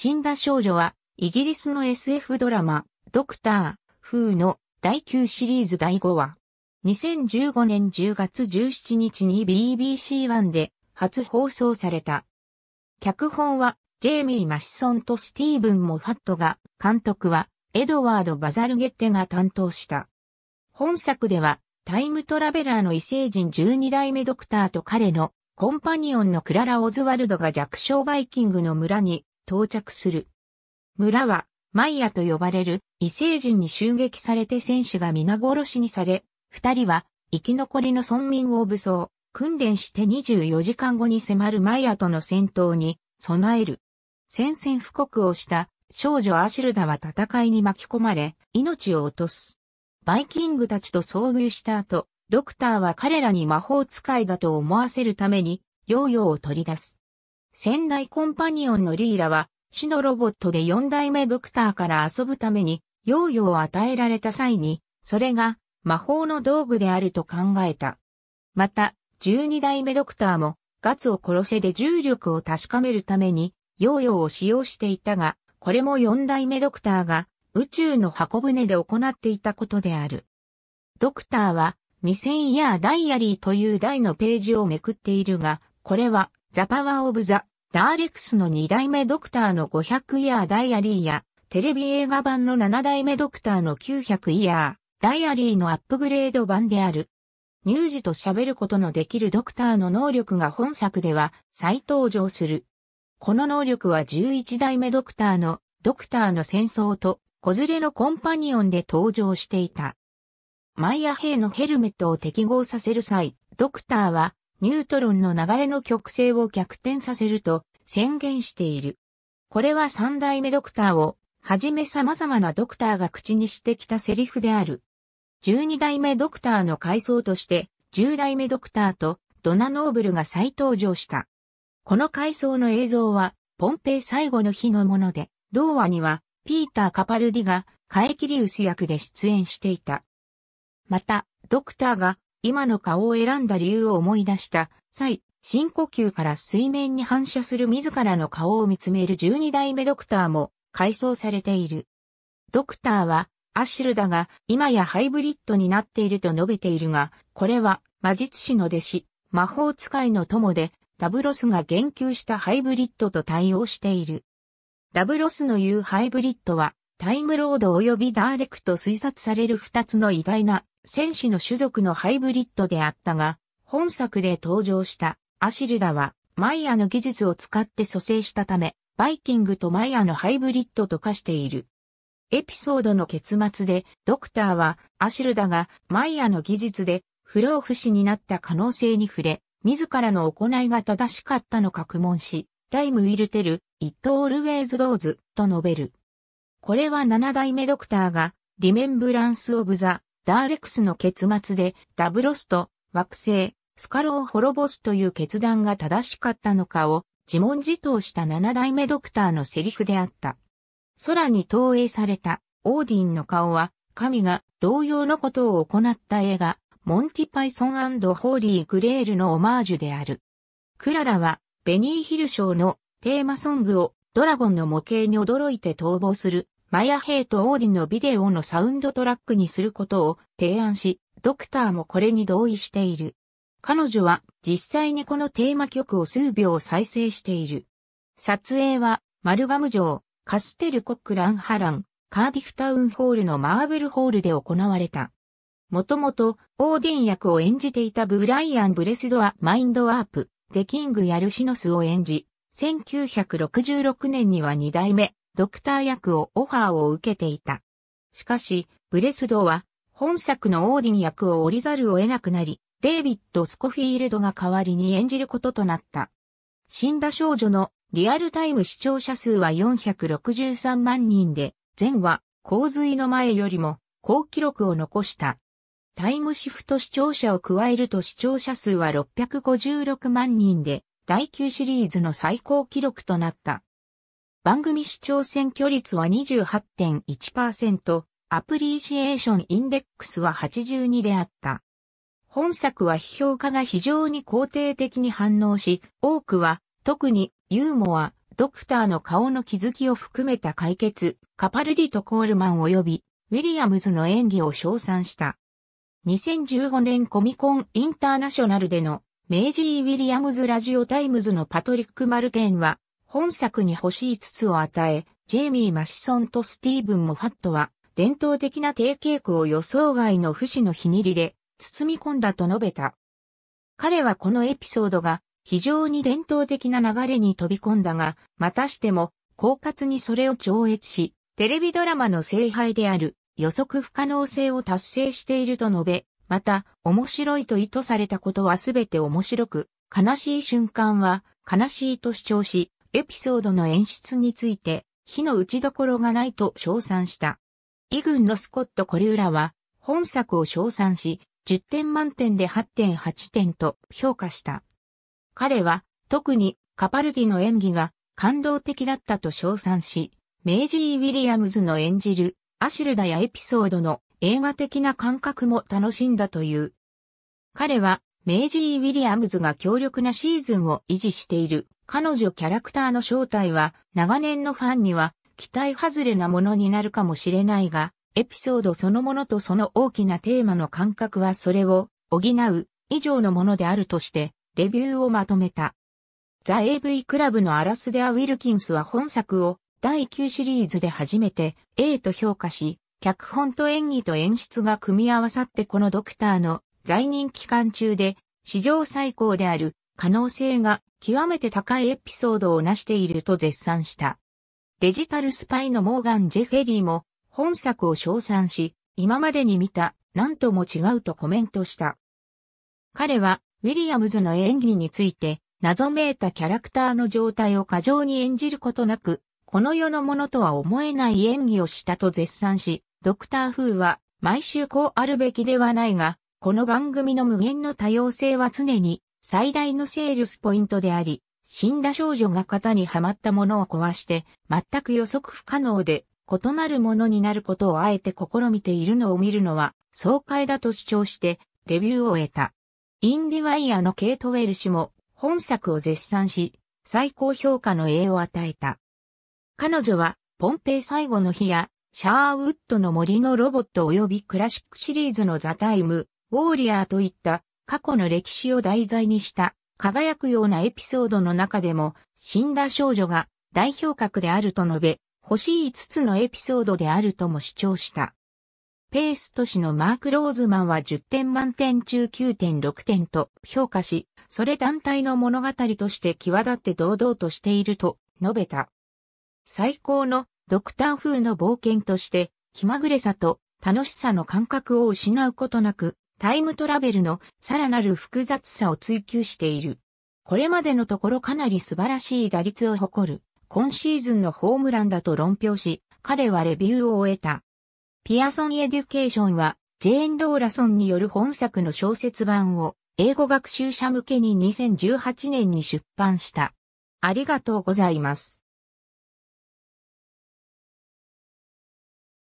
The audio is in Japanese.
死んだ少女は、イギリスの SF ドラマ、ドクター、風の第9シリーズ第5話。2015年10月17日に BBC1 で初放送された。脚本は、ジェイミー・マシソンとスティーブン・モファットが、監督は、エドワード・バザルゲッテが担当した。本作では、タイムトラベラーの異星人12代目ドクターと彼のコンパニオンのクララ・オズワルドが弱小バイキングの村に到着する。村は、マイヤと呼ばれる異星人に襲撃されて戦士が皆殺しにされ、二人は生き残りの村民を武装、訓練して24時間後に迫るマイヤとの戦闘に備える。宣戦布告をした少女アシルダは戦いに巻き込まれ、命を落とす。バイキングたちと遭遇した後、ドクターは彼らに魔法使いだと思わせるために、ヨーヨーを取り出す。仙台コンパニオンのリーラは、死のロボットで4代目ドクターから遊ぶために、ヨーヨーを与えられた際に、それが魔法の道具であると考えた。また、12代目ドクターも、ガツを殺せで重力を確かめるために、ヨーヨーを使用していたが、これも4代目ドクターが、宇宙の箱舟で行っていたことである。ドクターは、2000ヤーダイアリーという台のページをめくっているが、これは、ザ・パワー・オブ・ザ・ダーレクスの2代目ドクターの500イヤーダイアリーや、テレビ映画版の7代目ドクターの900イヤーダイアリーのアップグレード版である。乳児と喋ることのできるドクターの能力が本作では再登場する。この能力は11代目ドクターのドクターの戦争と子連れのコンパニオンで登場していた。マイア兵のヘルメットを適合させる際、ドクターはニュートロンの流れの極性を逆転させると宣言している。これは三代目ドクターをはじめ様々なドクターが口にしてきたセリフである。十二代目ドクターの回想として十代目ドクターとドナノーブルが再登場した。この回想の映像はポンペイ最後の日のもので、同話にはピーター・カパルディがカエキリウス役で出演していた。また、ドクターが今の顔を選んだ理由を思い出した際、深呼吸から水面に反射する自らの顔を見つめる12代目ドクターも改装されている。ドクターはアシルだが今やハイブリッドになっていると述べているが、これは魔術師の弟子、魔法使いの友でダブロスが言及したハイブリッドと対応している。ダブロスの言うハイブリッドはタイムロード及びダーレクと推察される二つの偉大な戦士の種族のハイブリッドであったが、本作で登場したアシルダはマイヤの技術を使って蘇生したため、バイキングとマイヤのハイブリッドと化している。エピソードの結末で、ドクターは、アシルダが、マイヤの技術で、不老不死になった可能性に触れ、自らの行いが正しかったのか苦問し、タイムウィルテル、イットオールウェイズローズ、と述べる。これは7代目ドクターが、リメンブランス・オブ・ザ・ダーレクスの結末で、ダブロスと惑星、スカロを滅ぼすという決断が正しかったのかを自問自答した七代目ドクターのセリフであった。空に投影されたオーディンの顔は、神が同様のことを行った映画、モンティパイソンホーリー・グレールのオマージュである。クララは、ベニー・ヒル賞のテーマソングをドラゴンの模型に驚いて逃亡するマヤヘイト・オーディのビデオのサウンドトラックにすることを提案し、ドクターもこれに同意している。彼女は実際にこのテーマ曲を数秒再生している。撮影はマルガム城、カステルコックランハラン、カーディフタウンホールのマーブルホールで行われた。もともと、オーディン役を演じていたブライアン・ブレスドはマインドワープ、デキング・ヤルシノスを演じ、1966年には2代目、ドクター役をオファーを受けていた。しかし、ブレスドは、本作のオーディン役を降りざるを得なくなり、デイビッド・スコフィールドが代わりに演じることとなった。死んだ少女のリアルタイム視聴者数は463万人で、前は洪水の前よりも高記録を残した。タイムシフト視聴者を加えると視聴者数は656万人で、第9シリーズの最高記録となった。番組視聴選挙率は28.1%、アプリシエーションインデックスは82であった。本作は批評家が非常に肯定的に反応し、多くは、特にユーモア、ドクターの顔の気づきを含めた解決、カパルディとコールマン及び、ウィリアムズの演技を称賛した。2015年コミコンインターナショナルでの、メイジー・ウィリアムズ・ラジオ・タイムズのパトリック・マルケンは、本作に欲し5つを与え、ジェイミー・マシソンとスティーブン・モファットは、伝統的な定型句を予想外の不死のひねりで包み込んだと述べた。彼はこのエピソードが非常に伝統的な流れに飛び込んだが、またしても、狡猾にそれを超越し、テレビドラマの聖杯である予測不可能性を達成していると述べ、また、面白いと意図されたことはすべて面白く、悲しい瞬間は悲しいと主張し、エピソードの演出について、火の打ちどころがないと称賛した。イグンのスコット・コリューラは、本作を称賛し、10点満点で8.8点と評価した。彼は、特にカパルディの演技が感動的だったと称賛し、メイジー・ウィリアムズの演じるアシルダやエピソードの映画的な感覚も楽しんだという。彼は、メイジー・ウィリアムズが強力なシーズンを維持している彼女キャラクターの正体は、長年のファンには、期待外れなものになるかもしれないが、エピソードそのものとその大きなテーマの感覚はそれを補う以上のものであるとして、レビューをまとめた。ザ・ AV クラブのアラスデア・ウィルキンスは本作を第9シリーズで初めて A と評価し、脚本と演技と演出が組み合わさってこのドクターの在任期間中で史上最高である可能性が極めて高いエピソードを成していると絶賛した。デジタルスパイのモーガン・ジェフェリーも本作を称賛し、今までに見た何とも違うとコメントした。彼はウィリアムズの演技について謎めいたキャラクターの状態を過剰に演じることなく、この世のものとは思えない演技をしたと絶賛し、ドクター・フーは毎週こうあるべきではないが、この番組の無限の多様性は常に最大のセールスポイントであり、死んだ少女が型にはまったものを壊して、全く予測不可能で異なるものになることをあえて試みているのを見るのは爽快だと主張して、レビューを得た。インディワイヤーのケイト・ウェル氏も本作を絶賛し、最高評価の栄を与えた。彼女は、ポンペイ最後の日や、シャーウッドの森のロボット及びクラシックシリーズのザ・タイム、ウォーリアーといった過去の歴史を題材にした輝くようなエピソードの中でも、死んだ少女が代表格であると述べ、欲しい5つのエピソードであるとも主張した。ペースト氏のマーク・ローズマンは10点満点中9.6点と評価し、それ団体の物語として際立って堂々としていると述べた。最高のドクター風の冒険として気まぐれさと楽しさの感覚を失うことなくタイムトラベルのさらなる複雑さを追求している。これまでのところかなり素晴らしい打率を誇る、今シーズンのホームランだと論評し、彼はレビューを終えた。ピアソン・エデュケーションは、ジェーン・ローラソンによる本作の小説版を、英語学習者向けに2018年に出版した。ありがとうございます。